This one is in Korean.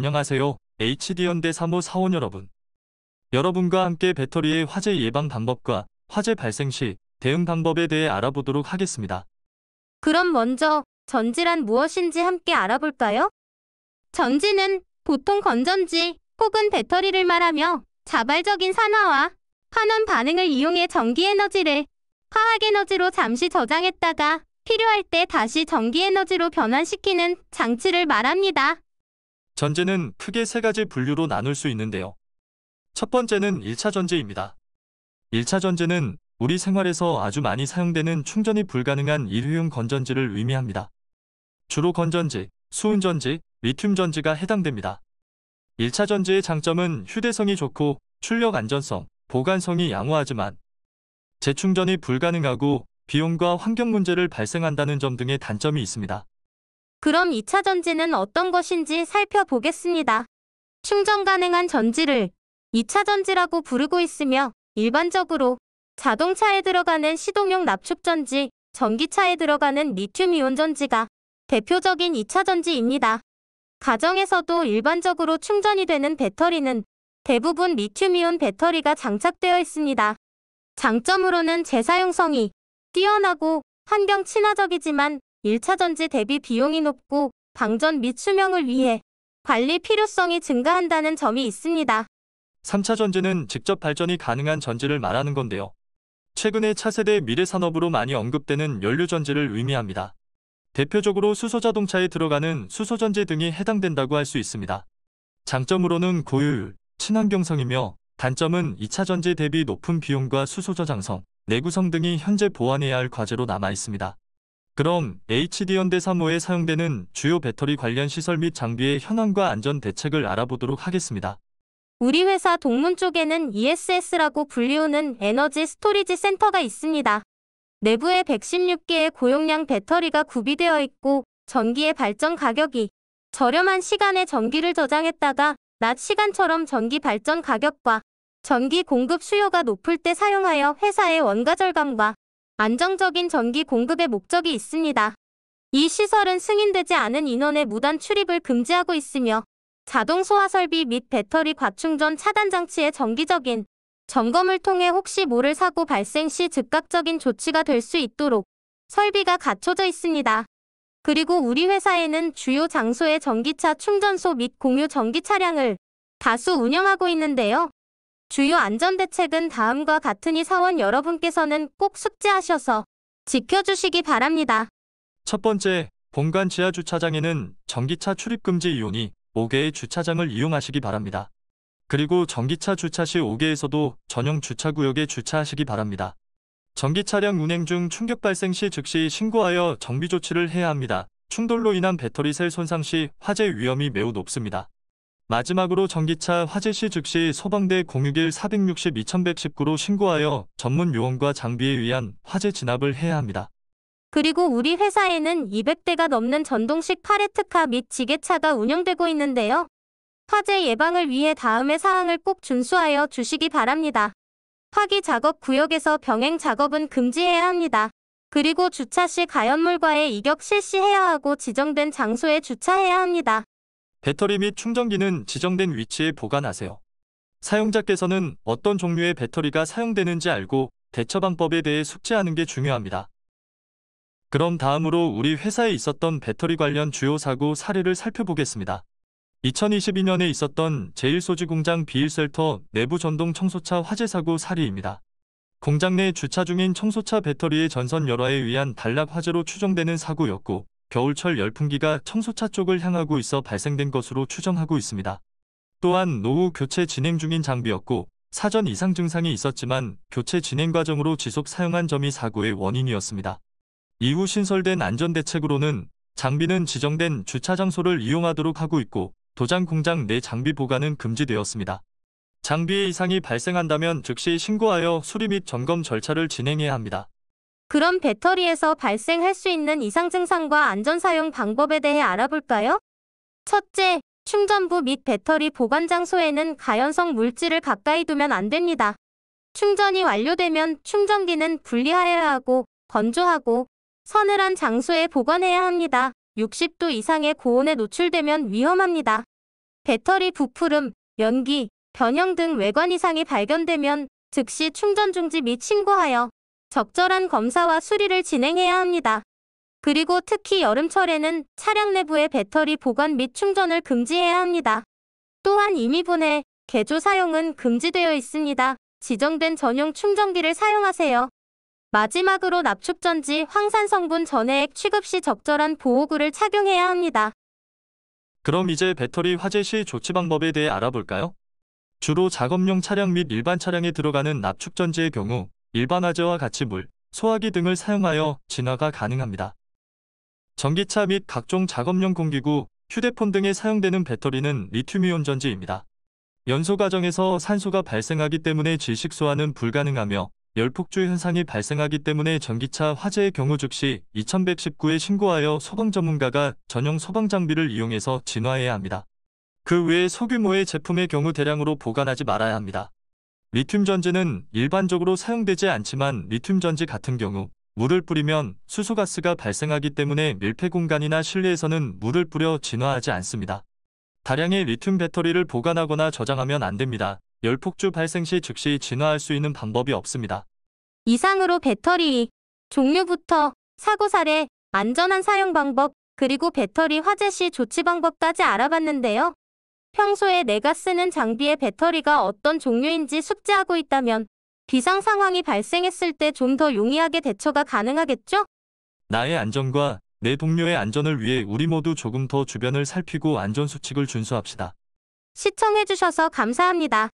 안녕하세요. HD 현대 사호 사원 여러분. 여러분과 함께 배터리의 화재 예방 방법과 화재 발생 시 대응 방법에 대해 알아보도록 하겠습니다. 그럼 먼저 전지란 무엇인지 함께 알아볼까요? 전지는 보통 건전지 혹은 배터리를 말하며 자발적인 산화와 환원 반응을 이용해 전기 에너지를 화학 에너지로 잠시 저장했다가 필요할 때 다시 전기 에너지로 변환시키는 장치를 말합니다. 전제는 크게 세 가지 분류로 나눌 수 있는데요. 첫 번째는 1차 전제입니다. 1차 전제는 우리 생활에서 아주 많이 사용되는 충전이 불가능한 일회용 건전지를 의미합니다. 주로 건전지, 수은전지, 리튬전지가 해당됩니다. 1차 전지의 장점은 휴대성이 좋고 출력 안전성, 보관성이 양호하지만 재충전이 불가능하고 비용과 환경 문제를 발생한다는 점 등의 단점이 있습니다. 그럼 2차 전지는 어떤 것인지 살펴보겠습니다. 충전 가능한 전지를 2차 전지라고 부르고 있으며 일반적으로 자동차에 들어가는 시동용 납축전지, 전기차에 들어가는 리튬이온 전지가 대표적인 2차 전지입니다. 가정에서도 일반적으로 충전이 되는 배터리는 대부분 리튬이온 배터리가 장착되어 있습니다. 장점으로는 재사용성이 뛰어나고 환경 친화적이지만 1차 전지 대비 비용이 높고 방전 및 수명을 위해 관리 필요성이 증가한다는 점이 있습니다. 3차 전지는 직접 발전이 가능한 전지를 말하는 건데요. 최근에 차세대 미래 산업으로 많이 언급되는 연료 전지를 의미합니다. 대표적으로 수소자동차에 들어가는 수소전지 등이 해당된다고 할 수 있습니다. 장점으로는 고효율, 친환경성이며 단점은 2차 전지 대비 높은 비용과 수소 저장성, 내구성 등이 현재 보완해야 할 과제로 남아 있습니다. 그럼 HD 현대 3호에 사용되는 주요 배터리 관련 시설 및 장비의 현황과 안전 대책을 알아보도록 하겠습니다. 우리 회사 동문 쪽에는 ESS라고 불리우는 에너지 스토리지 센터가 있습니다. 내부에 116개의 고용량 배터리가 구비되어 있고 전기의 발전 가격이 저렴한 시간에 전기를 저장했다가 낮 시간처럼 전기 발전 가격과 전기 공급 수요가 높을 때 사용하여 회사의 원가 절감과 안정적인 전기 공급의 목적이 있습니다. 이 시설은 승인되지 않은 인원의 무단 출입을 금지하고 있으며 자동 소화 설비 및 배터리 과충전 차단 장치의 정기적인 점검을 통해 혹시 모를 사고 발생 시 즉각적인 조치가 될 수 있도록 설비가 갖춰져 있습니다. 그리고 우리 회사에는 주요 장소의 전기차 충전소 및 공유 전기 차량을 다수 운영하고 있는데요. 주요 안전대책은 다음과 같으니 사원 여러분께서는 꼭 숙지하셔서 지켜주시기 바랍니다. 첫 번째, 본관 지하 주차장에는 전기차 출입 금지 이용이 5개의 주차장을 이용하시기 바랍니다. 그리고 전기차 주차 시 5개에서도 전용 주차구역에 주차하시기 바랍니다. 전기차량 운행 중 충격 발생 시 즉시 신고하여 정비 조치를 해야 합니다. 충돌로 인한 배터리 셀 손상 시 화재 위험이 매우 높습니다. 마지막으로 전기차 화재시 즉시 소방대 061 462-1119로 신고하여 전문 요원과 장비에 의한 화재 진압을 해야 합니다. 그리고 우리 회사에는 200대가 넘는 전동식 파레트카 및 지게차가 운영되고 있는데요. 화재 예방을 위해 다음의 사항을 꼭 준수하여 주시기 바랍니다. 화기 작업 구역에서 병행 작업은 금지해야 합니다. 그리고 주차 시 가연물과의 이격 실시해야 하고 지정된 장소에 주차해야 합니다. 배터리 및 충전기는 지정된 위치에 보관하세요. 사용자께서는 어떤 종류의 배터리가 사용되는지 알고 대처 방법에 대해 숙지하는 게 중요합니다. 그럼 다음으로 우리 회사에 있었던 배터리 관련 주요 사고 사례를 살펴보겠습니다. 2022년에 있었던 제1소지공장 비일셀터 내부 전동 청소차 화재 사고 사례입니다. 공장 내 주차 중인 청소차 배터리의 전선 열화에 의한 단락 화재로 추정되는 사고였고 겨울철 열풍기가 청소차 쪽을 향하고 있어 발생된 것으로 추정하고 있습니다. 또한 노후 교체 진행 중인 장비였고 사전 이상 증상이 있었지만 교체 진행 과정으로 지속 사용한 점이 사고의 원인이었습니다. 이후 신설된 안전대책으로는 장비는 지정된 주차 장소를 이용하도록 하고 있고 도장 공장 내 장비 보관은 금지되었습니다. 장비의 이상이 발생한다면 즉시 신고하여 수리 및 점검 절차를 진행해야 합니다. 그럼 배터리에서 발생할 수 있는 이상 증상과 안전 사용 방법에 대해 알아볼까요? 첫째, 충전부 및 배터리 보관 장소에는 가연성 물질을 가까이 두면 안 됩니다. 충전이 완료되면 충전기는 분리하여야 하고 건조하고 서늘한 장소에 보관해야 합니다. 60도 이상의 고온에 노출되면 위험합니다. 배터리 부풀음, 연기, 변형 등 외관 이상이 발견되면 즉시 충전 중지 및 신고하여 적절한 검사와 수리를 진행해야 합니다. 그리고 특히 여름철에는 차량 내부의 배터리 보관 및 충전을 금지해야 합니다. 또한 이미분해, 개조 사용은 금지되어 있습니다. 지정된 전용 충전기를 사용하세요. 마지막으로 납축전지 황산성분 전해액 취급 시 적절한 보호구를 착용해야 합니다. 그럼 이제 배터리 화재 시 조치 방법에 대해 알아볼까요? 주로 작업용 차량 및 일반 차량에 들어가는 납축전지의 경우 일반 화재와 같이 물, 소화기 등을 사용하여 진화가 가능합니다. 전기차 및 각종 작업용 공기구, 휴대폰 등에 사용되는 배터리는 리튬이온 전지입니다. 연소 과정에서 산소가 발생하기 때문에 질식 소화는 불가능하며 열폭주 현상이 발생하기 때문에 전기차 화재의 경우 즉시 2119에 신고하여 소방 전문가가 전용 소방 장비를 이용해서 진화해야 합니다. 그 외에 소규모의 제품의 경우 대량으로 보관하지 말아야 합니다. 리튬 전지는 일반적으로 사용되지 않지만 리튬 전지 같은 경우 물을 뿌리면 수소가스가 발생하기 때문에 밀폐 공간이나 실내에서는 물을 뿌려 진화하지 않습니다. 다량의 리튬 배터리를 보관하거나 저장하면 안 됩니다. 열폭주 발생 시 즉시 진화할 수 있는 방법이 없습니다. 이상으로 배터리 종류부터 사고 사례, 안전한 사용 방법, 그리고 배터리 화재 시 조치 방법까지 알아봤는데요. 평소에 내가 쓰는 장비의 배터리가 어떤 종류인지 숙지하고 있다면 비상 상황이 발생했을 때 좀 더 용이하게 대처가 가능하겠죠? 나의 안전과 내 동료의 안전을 위해 우리 모두 조금 더 주변을 살피고 안전수칙을 준수합시다. 시청해주셔서 감사합니다.